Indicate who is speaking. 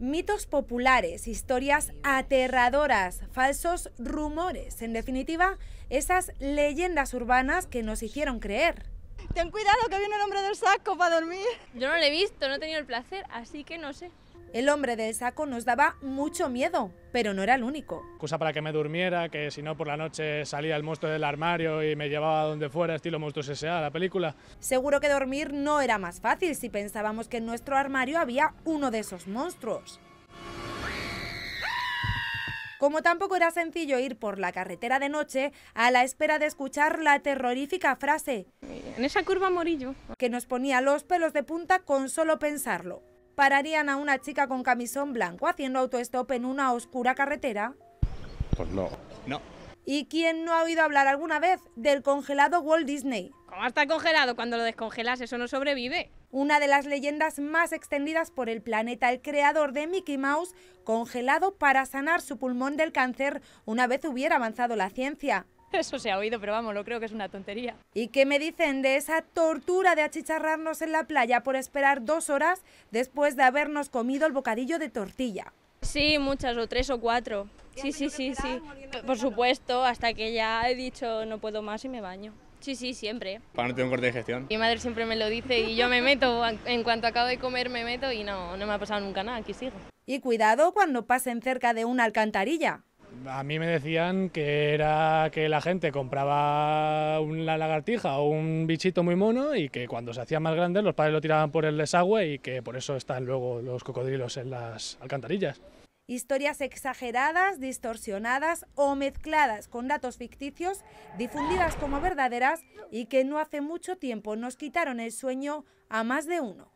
Speaker 1: Mitos populares, historias aterradoras, falsos rumores, en definitiva, esas leyendas urbanas que nos hicieron creer. Ten cuidado que viene el hombre del saco para dormir. Yo no lo he visto, no he tenido el placer, así que no sé. El hombre del saco nos daba mucho miedo, pero no era el único. Cosa para que
Speaker 2: me durmiera, que si no por la noche salía el monstruo del armario y me llevaba donde fuera, estilo Monstruos
Speaker 1: S.A., la película. Seguro que dormir no era más fácil si pensábamos que en nuestro armario había uno de esos monstruos. Como tampoco era sencillo ir por la carretera de noche a la espera de escuchar la terrorífica frase. En esa curva Morillo Que nos ponía los pelos de punta con solo pensarlo. ¿Pararían a una chica con camisón blanco haciendo autostop en una oscura carretera?
Speaker 2: Pues no. No.
Speaker 1: ¿Y quién no ha oído hablar alguna vez del congelado Walt Disney? ¿Cómo está congelado? Cuando lo descongelas eso no sobrevive. Una de las leyendas más extendidas por el planeta, el creador de Mickey Mouse, congelado para sanar su pulmón del cáncer una vez hubiera avanzado la ciencia. Eso se ha oído, pero vamos, lo creo que es una tontería. ¿Y qué me dicen de esa tortura de achicharrarnos en la playa por esperar dos horas después de habernos comido el bocadillo de tortilla? Sí, muchas, o tres o cuatro. Sí, sí, sí, sí. Por supuesto, hasta que ya he dicho no puedo más y me baño. Sí, sí, siempre.
Speaker 2: Para no tener un corte de gestión.
Speaker 1: Mi madre siempre me lo dice y yo me meto, en cuanto acabo de comer me meto y no, no me ha pasado nunca nada, aquí sigo. Y cuidado cuando pasen cerca de una alcantarilla,
Speaker 2: a mí me decían que era que la gente compraba una lagartija o un bichito muy mono y que cuando se hacía más grande los padres lo tiraban por el desagüe y que por eso están luego los cocodrilos en las alcantarillas.
Speaker 1: Historias exageradas, distorsionadas o mezcladas con datos ficticios, difundidas como verdaderas y que no hace mucho tiempo nos quitaron el sueño a más de uno.